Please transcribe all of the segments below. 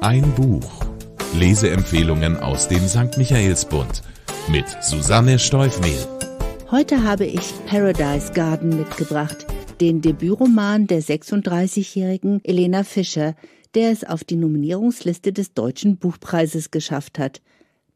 Ein Buch. Leseempfehlungen aus dem St. Michaelsbund mit Susanne Steufmehl. Heute habe ich Paradise Garden mitgebracht, den Debütroman der 36-jährigen Elena Fischer, der es auf die Nominierungsliste des Deutschen Buchpreises geschafft hat.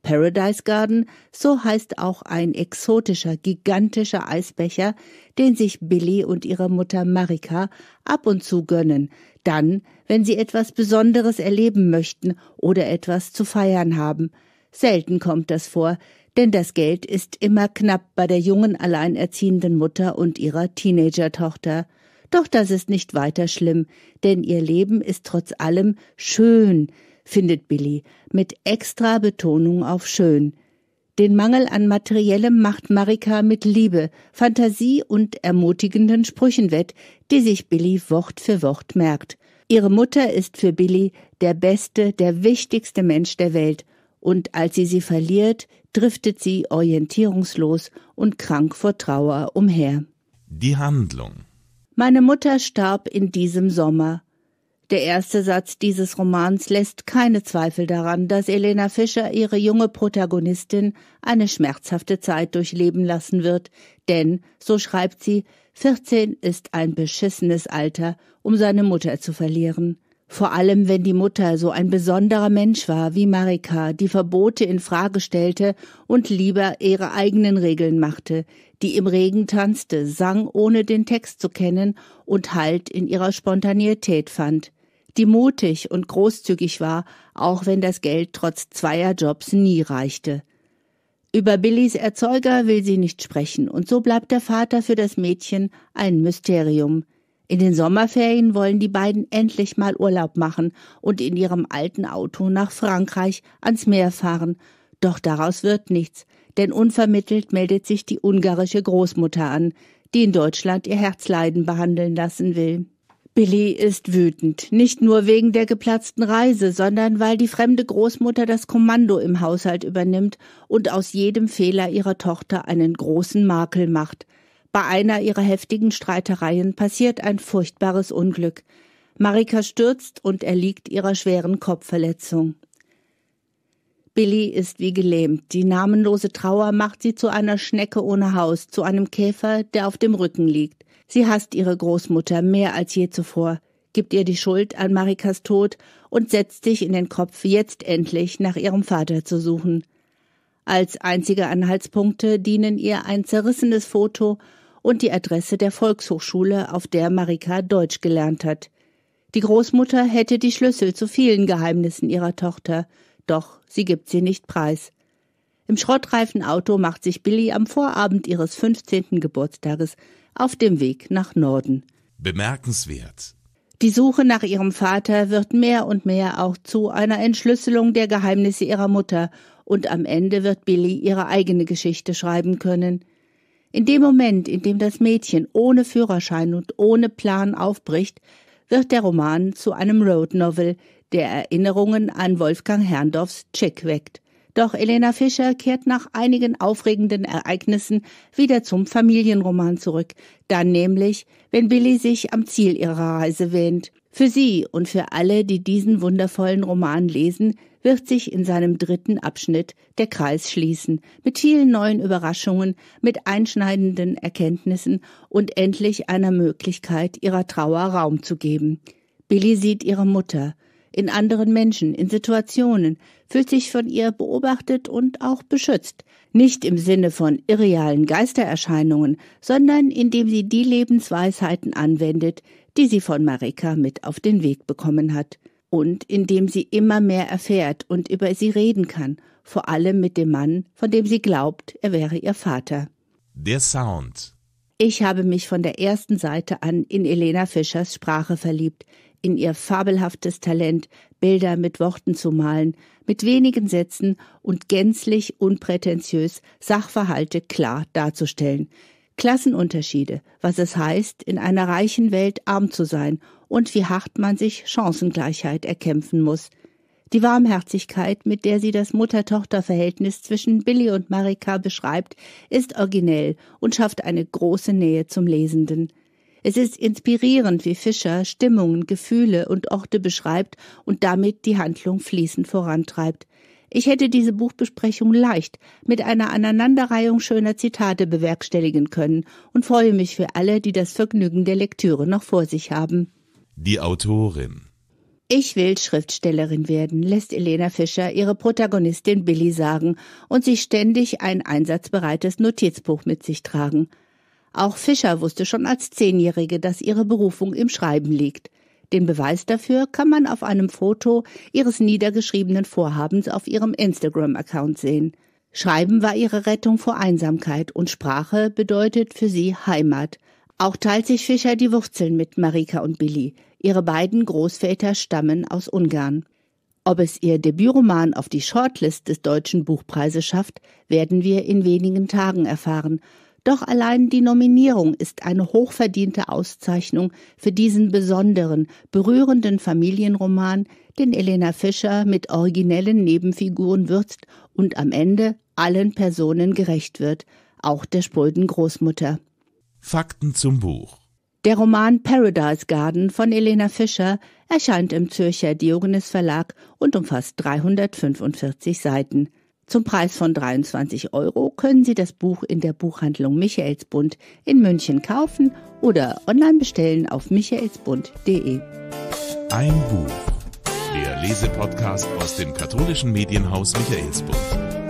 Paradise Garden, so heißt auch ein exotischer, gigantischer Eisbecher, den sich Billy und ihre Mutter Marika ab und zu gönnen, dann, wenn sie etwas Besonderes erleben möchten oder etwas zu feiern haben. Selten kommt das vor, denn das Geld ist immer knapp bei der jungen alleinerziehenden Mutter und ihrer Teenagertochter. Doch das ist nicht weiter schlimm, denn ihr Leben ist trotz allem schön, findet Billy, mit extra Betonung auf schön. Den Mangel an Materiellem macht Marika mit Liebe, Fantasie und ermutigenden Sprüchen wett, die sich Billy Wort für Wort merkt. Ihre Mutter ist für Billy der beste, der wichtigste Mensch der Welt, und als sie sie verliert, driftet sie orientierungslos und krank vor Trauer umher. Die Handlung. Meine Mutter starb in diesem Sommer, der erste Satz dieses Romans lässt keine Zweifel daran, dass Elena Fischer ihre junge Protagonistin eine schmerzhafte Zeit durchleben lassen wird, denn, so schreibt sie, 14 ist ein beschissenes Alter, um seine Mutter zu verlieren. Vor allem, wenn die Mutter so ein besonderer Mensch war wie Marika, die Verbote in Frage stellte und lieber ihre eigenen Regeln machte, die im Regen tanzte, sang, ohne den Text zu kennen und Halt in ihrer Spontaneität fand, die mutig und großzügig war, auch wenn das Geld trotz zweier Jobs nie reichte. Über Billys Erzeuger will sie nicht sprechen, und so bleibt der Vater für das Mädchen ein Mysterium. In den Sommerferien wollen die beiden endlich mal Urlaub machen und in ihrem alten Auto nach Frankreich ans Meer fahren. Doch daraus wird nichts, denn unvermittelt meldet sich die ungarische Großmutter an, die in Deutschland ihr Herzleiden behandeln lassen will. Billy ist wütend, nicht nur wegen der geplatzten Reise, sondern weil die fremde Großmutter das Kommando im Haushalt übernimmt und aus jedem Fehler ihrer Tochter einen großen Makel macht – bei einer ihrer heftigen Streitereien passiert ein furchtbares Unglück. Marika stürzt und erliegt ihrer schweren Kopfverletzung. Billy ist wie gelähmt. Die namenlose Trauer macht sie zu einer Schnecke ohne Haus, zu einem Käfer, der auf dem Rücken liegt. Sie hasst ihre Großmutter mehr als je zuvor, gibt ihr die Schuld an Marikas Tod und setzt sich in den Kopf, jetzt endlich nach ihrem Vater zu suchen. Als einzige Anhaltspunkte dienen ihr ein zerrissenes Foto und die Adresse der Volkshochschule, auf der Marika Deutsch gelernt hat. Die Großmutter hätte die Schlüssel zu vielen Geheimnissen ihrer Tochter, doch sie gibt sie nicht preis. Im Schrottreifenauto macht sich Billy am Vorabend ihres 15. Geburtstages auf dem Weg nach Norden. Bemerkenswert. Die Suche nach ihrem Vater wird mehr und mehr auch zu einer Entschlüsselung der Geheimnisse ihrer Mutter, und am Ende wird Billy ihre eigene Geschichte schreiben können. In dem Moment, in dem das Mädchen ohne Führerschein und ohne Plan aufbricht, wird der Roman zu einem Road Novel, der Erinnerungen an Wolfgang Herrndorfs Chick weckt. Doch Elena Fischer kehrt nach einigen aufregenden Ereignissen wieder zum Familienroman zurück, dann nämlich, wenn Billy sich am Ziel ihrer Reise wähnt. Für sie und für alle, die diesen wundervollen Roman lesen, wird sich in seinem dritten Abschnitt der Kreis schließen, mit vielen neuen Überraschungen, mit einschneidenden Erkenntnissen und endlich einer Möglichkeit, ihrer Trauer Raum zu geben. Billy sieht ihre Mutter, in anderen Menschen, in Situationen, fühlt sich von ihr beobachtet und auch beschützt. Nicht im Sinne von irrealen Geistererscheinungen, sondern indem sie die Lebensweisheiten anwendet, die sie von Marika mit auf den Weg bekommen hat und indem sie immer mehr erfährt und über sie reden kann, vor allem mit dem Mann, von dem sie glaubt, er wäre ihr Vater. Der Sound. Ich habe mich von der ersten Seite an in Elena Fischers Sprache verliebt, in ihr fabelhaftes Talent, Bilder mit Worten zu malen, mit wenigen Sätzen und gänzlich unprätentiös Sachverhalte klar darzustellen. Klassenunterschiede, was es heißt, in einer reichen Welt arm zu sein und wie hart man sich Chancengleichheit erkämpfen muss. Die Warmherzigkeit, mit der sie das Mutter-Tochter-Verhältnis zwischen Billy und Marika beschreibt, ist originell und schafft eine große Nähe zum Lesenden. Es ist inspirierend, wie Fischer Stimmungen, Gefühle und Orte beschreibt und damit die Handlung fließend vorantreibt. Ich hätte diese Buchbesprechung leicht mit einer Aneinanderreihung schöner Zitate bewerkstelligen können und freue mich für alle, die das Vergnügen der Lektüre noch vor sich haben. Die Autorin ich will Schriftstellerin werden, lässt Elena Fischer ihre Protagonistin Billy sagen und sie ständig ein einsatzbereites Notizbuch mit sich tragen. Auch Fischer wusste schon als Zehnjährige, dass ihre Berufung im Schreiben liegt. Den Beweis dafür kann man auf einem Foto ihres niedergeschriebenen Vorhabens auf ihrem Instagram-Account sehen. Schreiben war ihre Rettung vor Einsamkeit und Sprache bedeutet für sie Heimat. Auch teilt sich Fischer die Wurzeln mit Marika und Billy. Ihre beiden Großväter stammen aus Ungarn. Ob es ihr Debütroman auf die Shortlist des Deutschen Buchpreises schafft, werden wir in wenigen Tagen erfahren. Doch allein die Nominierung ist eine hochverdiente Auszeichnung für diesen besonderen, berührenden Familienroman, den Elena Fischer mit originellen Nebenfiguren würzt und am Ende allen Personen gerecht wird, auch der spröden Großmutter. Fakten zum Buch. Der Roman Paradise Garden von Elena Fischer erscheint im Zürcher Diogenes Verlag und umfasst 345 Seiten. Zum Preis von 23 Euro können Sie das Buch in der Buchhandlung Michaelsbund in München kaufen oder online bestellen auf michaelsbund.de. Ein Buch. Der Lesepodcast aus dem katholischen Medienhaus Michaelsbund.